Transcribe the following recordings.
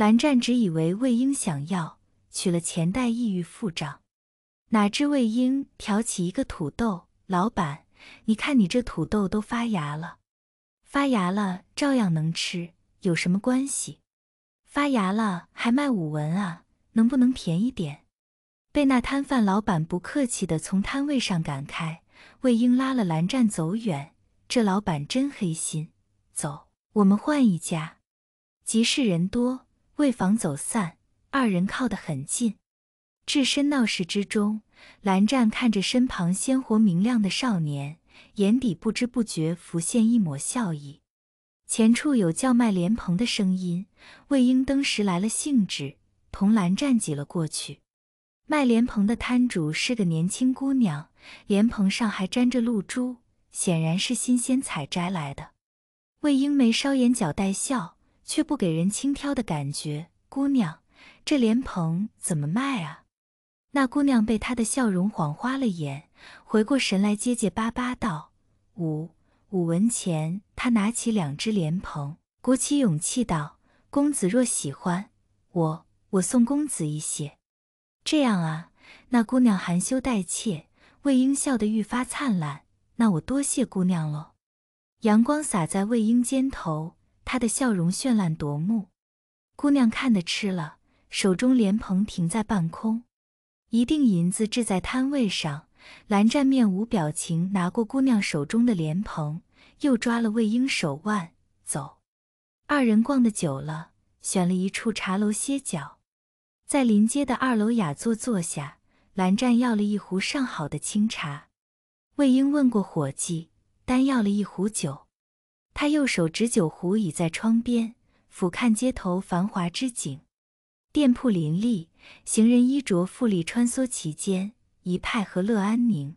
蓝湛只以为魏婴想要取了钱袋，意欲付账，哪知魏婴挑起一个土豆，老板，你看你这土豆都发芽了，发芽了照样能吃，有什么关系？发芽了还卖五文啊，能不能便宜点？被那摊贩老板不客气的从摊位上赶开。魏婴拉了蓝湛走远，这老板真黑心。走，我们换一家。集市人多。为防走散，二人靠得很近，置身闹市之中。蓝湛看着身旁鲜活明亮的少年，眼底不知不觉浮现一抹笑意。前处有叫卖莲蓬的声音，魏婴登时来了兴致，同蓝湛挤了过去。卖莲蓬的摊主是个年轻姑娘，莲蓬上还沾着露珠，显然是新鲜采摘来的。魏婴眉梢眼角带笑。却不给人轻佻的感觉。姑娘，这莲蓬怎么卖啊？那姑娘被他的笑容晃花了眼，回过神来结结巴巴道：“五五文钱。”他拿起两只莲蓬，鼓起勇气道：“公子若喜欢，我我送公子一些。”这样啊？那姑娘含羞带怯，魏婴笑得愈发灿烂。那我多谢姑娘喽。阳光洒在魏婴肩头。他的笑容绚烂夺目，姑娘看得吃了，手中莲蓬停在半空，一锭银子掷在摊位上。蓝湛面无表情，拿过姑娘手中的莲蓬，又抓了魏婴手腕，走。二人逛得久了，选了一处茶楼歇脚，在临街的二楼雅座坐下。蓝湛要了一壶上好的清茶，魏婴问过伙计，单要了一壶酒。他右手执酒壶倚在窗边，俯瞰街头繁华之景，店铺林立，行人衣着富丽穿梭其间，一派和乐安宁。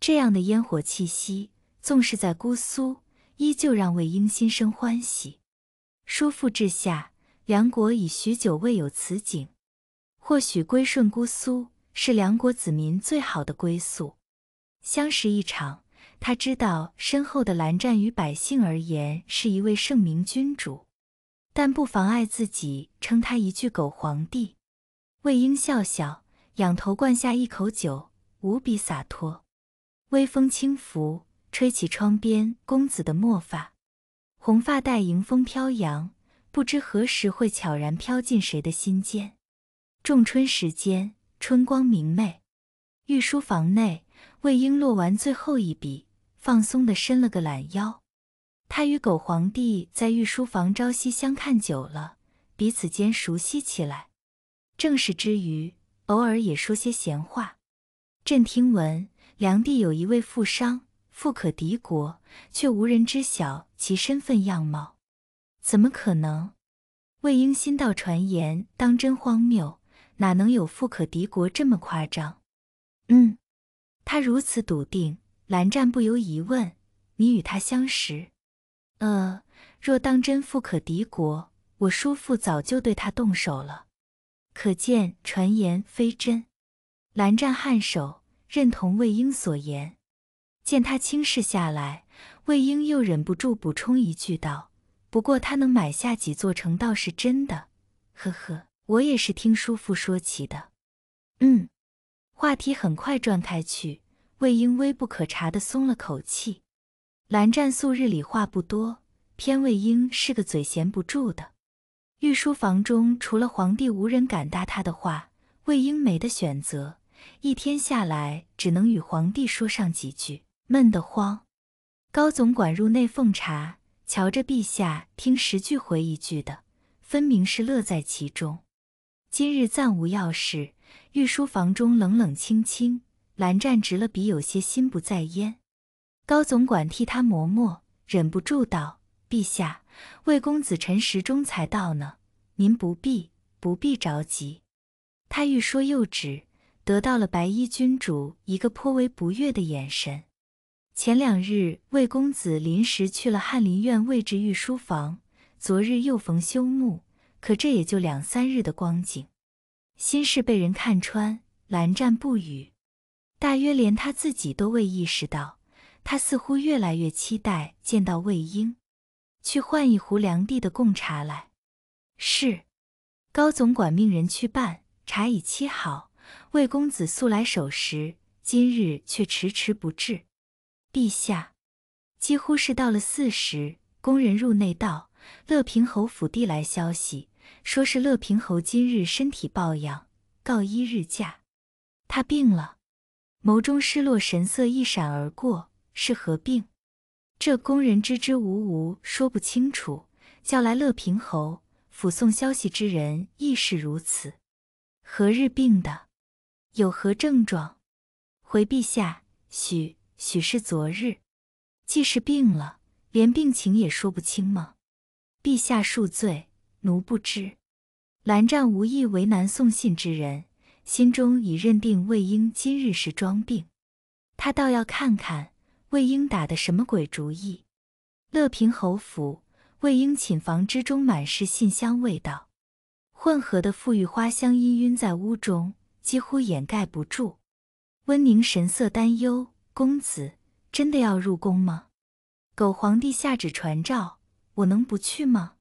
这样的烟火气息，纵是在姑苏，依旧让魏婴心生欢喜。叔父治下，梁国已许久未有此景，或许归顺姑苏，是梁国子民最好的归宿。相识一场。他知道身后的蓝湛于百姓而言是一位圣明君主，但不妨碍自己称他一句狗皇帝。魏婴笑笑，仰头灌下一口酒，无比洒脱。微风轻拂，吹起窗边公子的墨发，红发带迎风飘扬，不知何时会悄然飘进谁的心间。仲春时间，春光明媚，御书房内，魏婴落完最后一笔。放松的伸了个懒腰，他与狗皇帝在御书房朝夕相看久了，彼此间熟悉起来。正事之余，偶尔也说些闲话。朕听闻梁帝有一位富商，富可敌国，却无人知晓其身份样貌。怎么可能？魏婴心道：传言当真荒谬，哪能有富可敌国这么夸张？嗯，他如此笃定。蓝湛不由疑问：“你与他相识？呃，若当真富可敌国，我叔父早就对他动手了。可见传言非真。”蓝湛颔首，认同魏婴所言。见他轻视下来，魏婴又忍不住补充一句道：“不过他能买下几座城倒是真的。呵呵，我也是听叔父说起的。”嗯，话题很快转开去。魏婴微不可察地松了口气。蓝湛素日里话不多，偏魏婴是个嘴闲不住的。御书房中除了皇帝，无人敢搭他的话。魏婴没得选择，一天下来只能与皇帝说上几句，闷得慌。高总管入内奉茶，瞧着陛下听十句回一句的，分明是乐在其中。今日暂无要事，御书房中冷冷清清。蓝湛执了笔，有些心不在焉。高总管替他磨墨，忍不住道：“陛下，魏公子辰时钟才到呢，您不必不必着急。”他欲说又止，得到了白衣君主一个颇为不悦的眼神。前两日魏公子临时去了翰林院位置御书房，昨日又逢休沐，可这也就两三日的光景。心事被人看穿，蓝湛不语。大约连他自己都未意识到，他似乎越来越期待见到魏婴，去换一壶凉地的贡茶来。是，高总管命人去办，茶已沏好。魏公子素来守时，今日却迟迟不至。陛下，几乎是到了巳时，宫人入内道，乐平侯府递来消息，说是乐平侯今日身体抱恙，告一日假。他病了。眸中失落神色一闪而过，是何病？这工人支支吾吾说不清楚。叫来乐平侯府送消息之人亦是如此。何日病的？有何症状？回陛下，许许是昨日。既是病了，连病情也说不清吗？陛下恕罪，奴不知。蓝湛无意为难送信之人。心中已认定魏婴今日是装病，他倒要看看魏婴打的什么鬼主意。乐平侯府，魏婴寝房之中满是馨香味道，混合的馥郁花香氤氲在屋中，几乎掩盖不住。温宁神色担忧：“公子真的要入宫吗？”狗皇帝下旨传召，我能不去吗？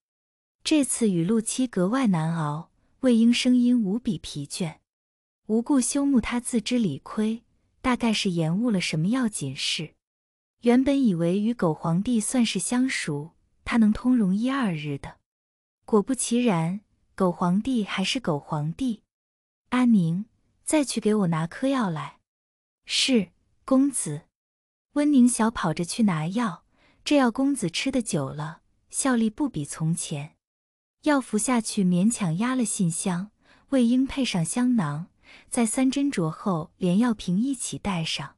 这次与陆七格外难熬，魏婴声音无比疲倦。无故休沐，他自知理亏，大概是延误了什么要紧事。原本以为与狗皇帝算是相熟，他能通融一二日的，果不其然，狗皇帝还是狗皇帝。阿宁，再去给我拿颗药来。是，公子。温宁小跑着去拿药，这药公子吃的久了，效力不比从前。药服下去，勉强压了信箱。魏婴配上香囊。在三斟酌后，连药瓶一起带上。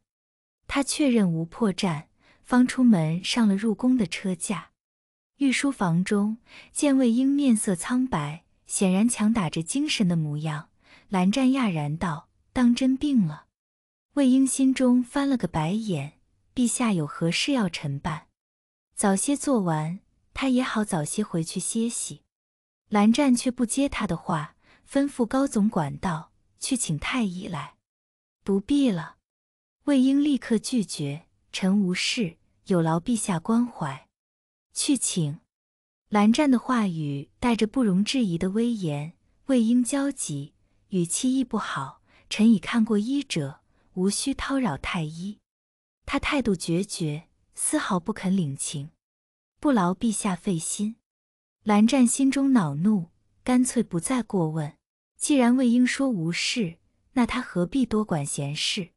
他确认无破绽，方出门上了入宫的车驾。御书房中，见魏婴面色苍白，显然强打着精神的模样，蓝湛讶然道：“当真病了？”魏婴心中翻了个白眼：“陛下有何事要臣办？早些做完，他也好早些回去歇息。”蓝湛却不接他的话，吩咐高总管道。去请太医来，不必了。魏婴立刻拒绝：“臣无事，有劳陛下关怀。”去请。蓝湛的话语带着不容置疑的威严。魏婴焦急，语气亦不好：“臣已看过医者，无需叨扰太医。”他态度决绝，丝毫不肯领情：“不劳陛下费心。”蓝湛心中恼怒，干脆不再过问。既然魏婴说无事，那他何必多管闲事？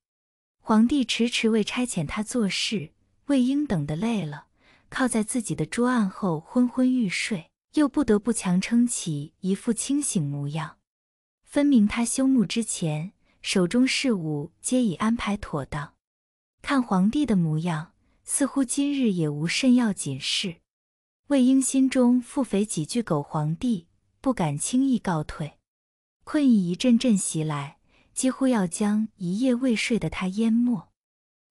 皇帝迟迟未差遣他做事，魏婴等得累了，靠在自己的桌案后昏昏欲睡，又不得不强撑起一副清醒模样。分明他休沐之前，手中事务皆已安排妥当。看皇帝的模样，似乎今日也无甚要紧事。魏婴心中腹诽几句“狗皇帝”，不敢轻易告退。困意一阵阵袭来，几乎要将一夜未睡的他淹没。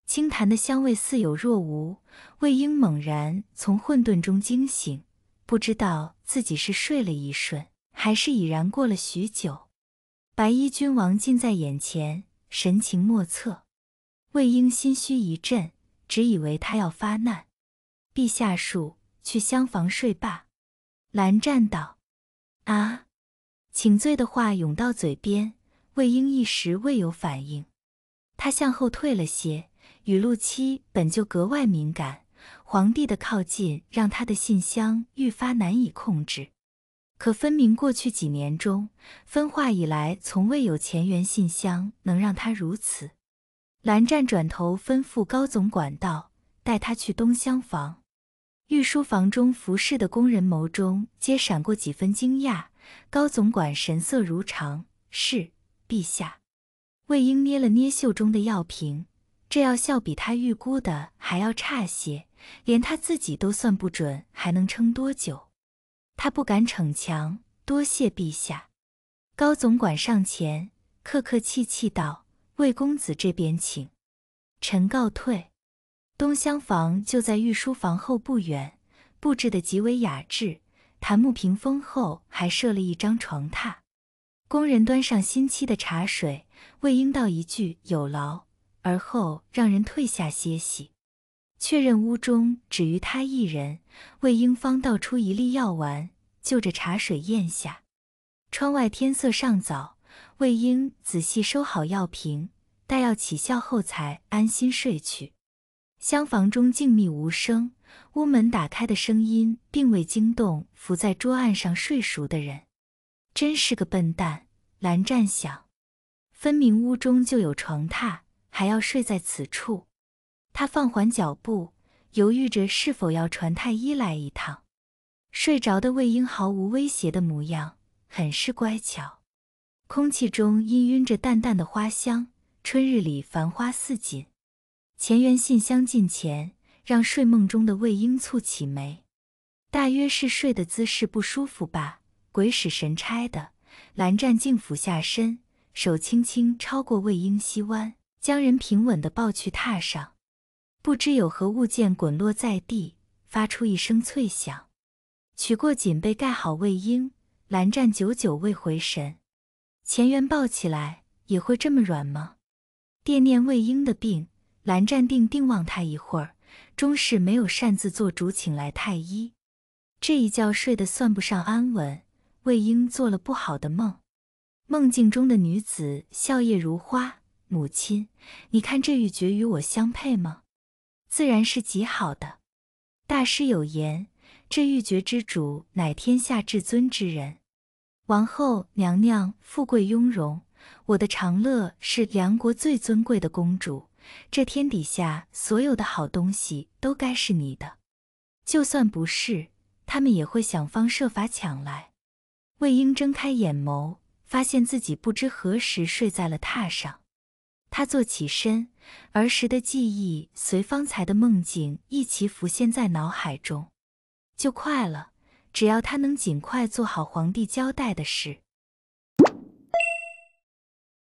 清潭的香味似有若无，魏婴猛然从混沌中惊醒，不知道自己是睡了一瞬，还是已然过了许久。白衣君王近在眼前，神情莫测。魏婴心虚一震，只以为他要发难。陛下恕，去厢房睡罢。蓝湛道：“啊。”请罪的话涌到嘴边，魏婴一时未有反应。他向后退了些。雨露期本就格外敏感，皇帝的靠近让他的信箱愈发难以控制。可分明过去几年中分化以来，从未有前缘信箱能让他如此。蓝湛转头吩咐高总管道带他去东厢房。御书房中服侍的宫人眸中皆闪过几分惊讶。高总管神色如常，是陛下。魏婴捏了捏袖中的药瓶，这药效比他预估的还要差些，连他自己都算不准还能撑多久。他不敢逞强，多谢陛下。高总管上前，客客气气道：“魏公子这边请。”臣告退。东厢房就在御书房后不远，布置的极为雅致。檀木屏风后还设了一张床榻，工人端上新沏的茶水，魏婴道一句“有劳”，而后让人退下歇息。确认屋中只余他一人，魏婴方倒出一粒药丸，就着茶水咽下。窗外天色尚早，魏婴仔细收好药瓶，待药起效后才安心睡去。厢房中静谧无声，屋门打开的声音并未惊动伏在桌案上睡熟的人。真是个笨蛋，蓝湛想。分明屋中就有床榻，还要睡在此处。他放缓脚步，犹豫着是否要传太医来一趟。睡着的魏婴毫无威胁的模样，很是乖巧。空气中氤氲着淡淡的花香，春日里繁花似锦。前缘信相近前，让睡梦中的魏婴蹙起眉。大约是睡的姿势不舒服吧。鬼使神差的，蓝湛竟俯下身，手轻轻超过魏婴膝弯，将人平稳的抱去榻上。不知有何物件滚落在地，发出一声脆响。取过锦被盖好魏婴，蓝湛久久未回神。前缘抱起来也会这么软吗？惦念魏婴的病。蓝湛定定望他一会儿，终是没有擅自做主请来太医。这一觉睡得算不上安稳，魏婴做了不好的梦。梦境中的女子笑靥如花，母亲，你看这玉珏与我相配吗？自然是极好的。大师有言，这玉珏之主乃天下至尊之人，王后娘娘富贵雍容，我的长乐是梁国最尊贵的公主。这天底下所有的好东西都该是你的，就算不是，他们也会想方设法抢来。魏婴睁开眼眸，发现自己不知何时睡在了榻上。他坐起身，儿时的记忆随方才的梦境一起浮现在脑海中。就快了，只要他能尽快做好皇帝交代的事。